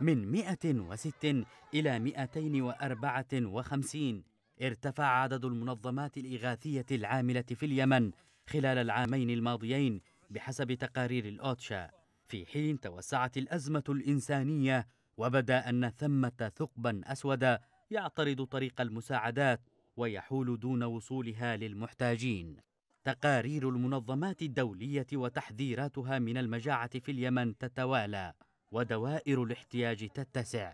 من 106 إلى 254 ارتفع عدد المنظمات الإغاثية العاملة في اليمن خلال العامين الماضيين بحسب تقارير الأوتشا في حين توسعت الأزمة الإنسانية وبدا أن ثمة ثقبا أسودا يعترض طريق المساعدات ويحول دون وصولها للمحتاجين تقارير المنظمات الدولية وتحذيراتها من المجاعة في اليمن تتوالى ودوائر الاحتياج تتسع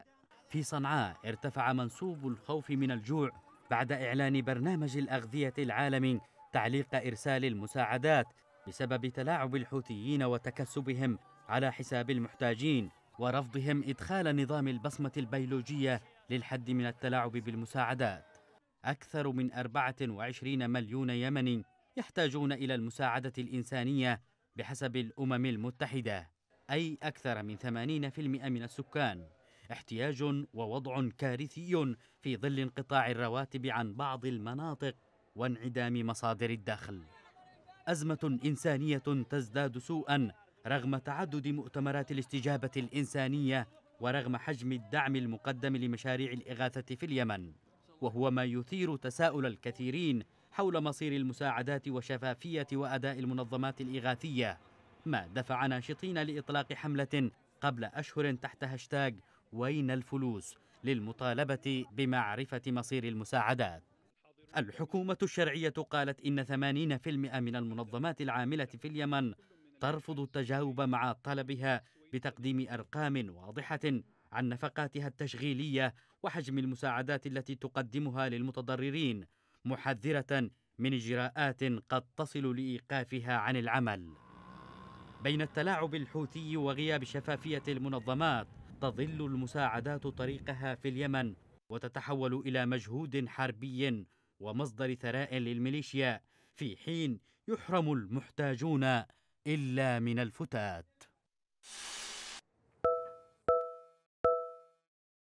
في صنعاء ارتفع منسوب الخوف من الجوع بعد إعلان برنامج الأغذية العالمي تعليق إرسال المساعدات بسبب تلاعب الحوثيين وتكسبهم على حساب المحتاجين ورفضهم إدخال نظام البصمة البيولوجية للحد من التلاعب بالمساعدات أكثر من 24 مليون يمني يحتاجون إلى المساعدة الإنسانية بحسب الأمم المتحدة أي أكثر من 80% من السكان احتياج ووضع كارثي في ظل انقطاع الرواتب عن بعض المناطق وانعدام مصادر الدخل أزمة إنسانية تزداد سوءا رغم تعدد مؤتمرات الاستجابة الإنسانية ورغم حجم الدعم المقدم لمشاريع الإغاثة في اليمن وهو ما يثير تساؤل الكثيرين حول مصير المساعدات وشفافية وأداء المنظمات الإغاثية ما دفع ناشطين لإطلاق حملة قبل أشهر تحت هاشتاج وين الفلوس للمطالبة بمعرفة مصير المساعدات الحكومة الشرعية قالت إن 80% من المنظمات العاملة في اليمن ترفض التجاوب مع طلبها بتقديم أرقام واضحة عن نفقاتها التشغيلية وحجم المساعدات التي تقدمها للمتضررين محذرة من إجراءات قد تصل لإيقافها عن العمل بين التلاعب الحوثي وغياب شفافية المنظمات تظل المساعدات طريقها في اليمن وتتحول إلى مجهود حربي ومصدر ثراء للميليشيا في حين يحرم المحتاجون إلا من الفتات